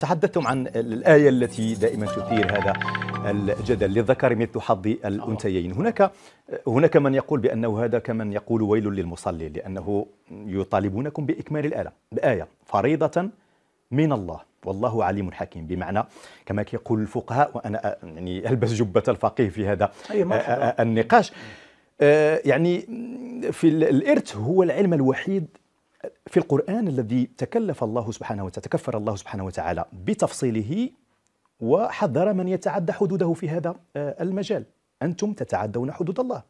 تحدثتم عن الآية التي دائما تثير هذا الجدل للذكر مثل حظ الأنثيين هناك هناك من يقول بأنه هذا كمن يقول ويل للمصلي لأنه يطالبونكم بإكمال الآلة الآية فريضة من الله والله عليم حكيم بمعنى كما يقول الفقهاء وأنا يعني ألبس جبة الفقيه في هذا النقاش آه، يعني في الإرث هو العلم الوحيد في القرآن الذي تكلف الله سبحانه وتعالى تكفر الله سبحانه وتعالى بتفصيله وحذر من يتعدى حدوده في هذا آه، المجال أنتم تتعدون حدود الله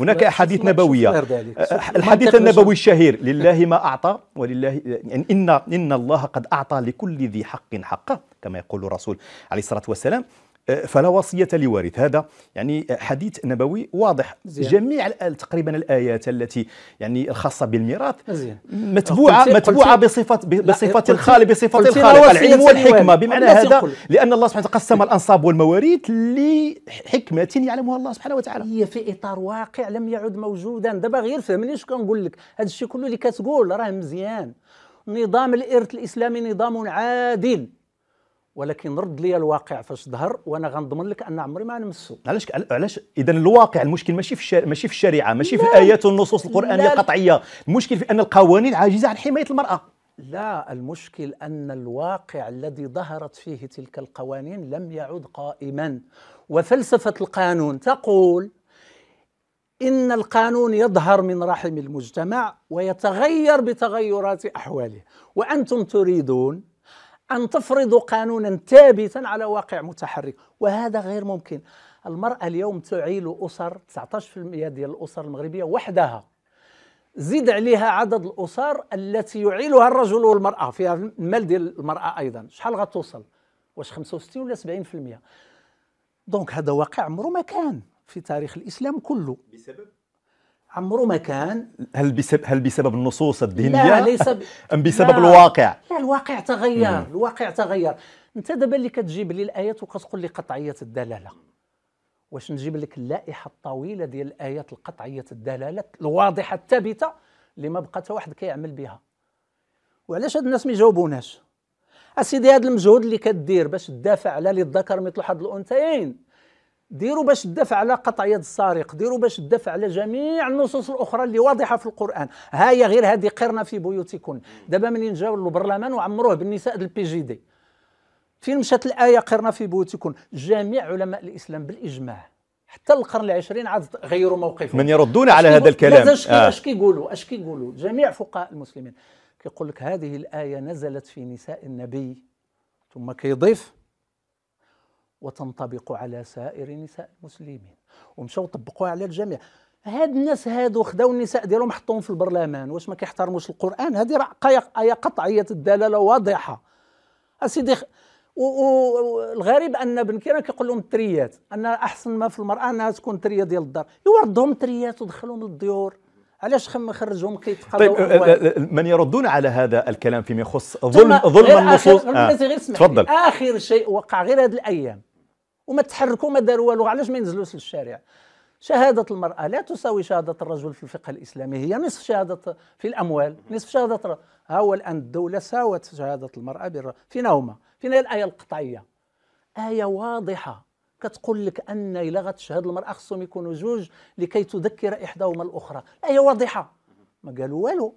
هناك أحاديث نبوية آه، آه، الحديث النبوي الشهير لله ما أعطى ولله يعني إن إن الله قد أعطى لكل ذي حق حقه كما يقول الرسول عليه الصلاة والسلام فلا وصية لوارث هذا يعني حديث نبوي واضح زيان. جميع تقريبا الآيات التي يعني الخاصة بالميراث متبوعة متبوعة بصفة بصفة الخالق بصفة الخالق العلم والحكمة بمعنى هذا لأن الله سبحانه وتعالى قسم الأنصاب والمواريث لحكمة يعلمها الله سبحانه وتعالى هي في إطار واقع لم يعد موجودا دابا غير فهمني شكون كنقول لك هذا الشيء كله اللي كتقول راه مزيان نظام الإرث الإسلامي نظام عادل ولكن رد لي الواقع فاش ظهر وانا غنضمن لك ان عمري ما نمسو علاش علاش اذا الواقع المشكل ماشي في الشر... ماشي في الشريعه ماشي لا. في الايات والنصوص القرانيه القطعيه المشكل في ان القوانين عاجزه عن حمايه المراه لا المشكل ان الواقع الذي ظهرت فيه تلك القوانين لم يعد قائما وفلسفه القانون تقول ان القانون يظهر من رحم المجتمع ويتغير بتغيرات احواله وانتم تريدون أن تفرض قانونا ثابتا على واقع متحرك وهذا غير ممكن المرأة اليوم تعيل أسر 19% ديال الأسر المغربية وحدها زيد عليها عدد الأسر التي يعيلها الرجل والمرأة فيها المال ديال المرأة أيضا شحال غتوصل واش 65 ولا 70% دونك هذا واقع عمره ما كان في تاريخ الإسلام كله بسبب عمره ما كان هل بسبب هل بسبب النصوص الدينيه لا ليس ب... ام بسبب لا. الواقع لا الواقع تغير مم. الواقع تغير انت دابا اللي كتجيب لي الايات وكتقول لي قطعيه الدلاله واش نجيب لك اللائحه الطويله ديال الايات القطعيه الدلاله الواضحه الثابته اللي ما بقى حتى واحد كيعمل بها وعلاش هاد الناس ما يجاوبوناش اسيدي هذا المجهود اللي كدير باش تدافع على للذكر مثل حظ الانثيين ديروا باش الدفع على قطع يد السارق ديروا باش الدفع على جميع النصوص الاخرى اللي واضحه في القران ها هي غير هذه قرنا في بيوتكن دابا منين جاوا للبرلمان وعمروه بالنساء ديال البي جي دي فين مشات الايه قرنا في بيوتكن جميع علماء الاسلام بالاجماع حتى القرن العشرين عاد غيروا موقفهم من يردون على هذا الكلام اش آه. كيقولوا اش كيقولوا جميع فقهاء المسلمين كيقول لك هذه الايه نزلت في نساء النبي ثم كيضيف وتنطبق على سائر نساء المسلمين ومشاو طبقوها على الجميع هاد الناس هادو خداو النساء ديالهم حطوهم في البرلمان واش ما كيحترموش القران هذه راه ايه قطعيه الدلاله واضحه اسيدي والغريب ان ابن كيران كيقول لهم التريات ان احسن ما في المراه انها تكون تريه ديال الدار يوردهم تريات ودخلهم للديور علاش خم خرجهم كيتقراو طيب من يردون على هذا الكلام فيما يخص ظلم ظلم النصوص آه. تفضل اخر شيء وقع غير هذه الايام وما تحركوا ما داروا والو علاش ما ينزلوش للشارع شهادة المرأة لا تساوي شهادة الرجل في الفقه الإسلامي هي نصف شهادة في الأموال نصف شهادة ها هو الآن الدولة ساوت شهادة المرأة بالر... فين هما فين الآية القطعية آية واضحة كتقول لك أن إلا غتشهد المرأة خصهم يكونوا جوج لكي تذكر إحداهما الأخرى آية واضحة ما قالوا والو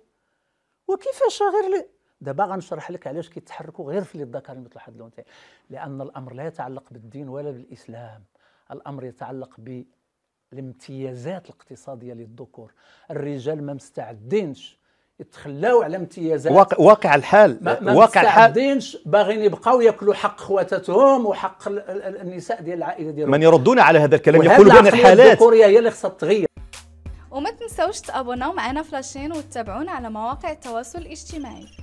وكيفاش غير دابا غنشرح لك علاش كيتحركوا غير في اللي الذكر مثل حد الانثيين لان الامر لا يتعلق بالدين ولا بالاسلام الامر يتعلق بالامتيازات الاقتصاديه للذكور الرجال ما مستعدينش يتخلاو على امتيازات واقع, واقع الحال ما, واقع الحال باغيين يبقاو ياكلوا حق خواتاتهم وحق النساء ديال العائله ديالهم من يردون على هذا الكلام يقولوا بان الحالات الذكوريه هي اللي خصها تغير وما تنساوش تابوناو معنا فلاشين وتتابعونا على مواقع التواصل الاجتماعي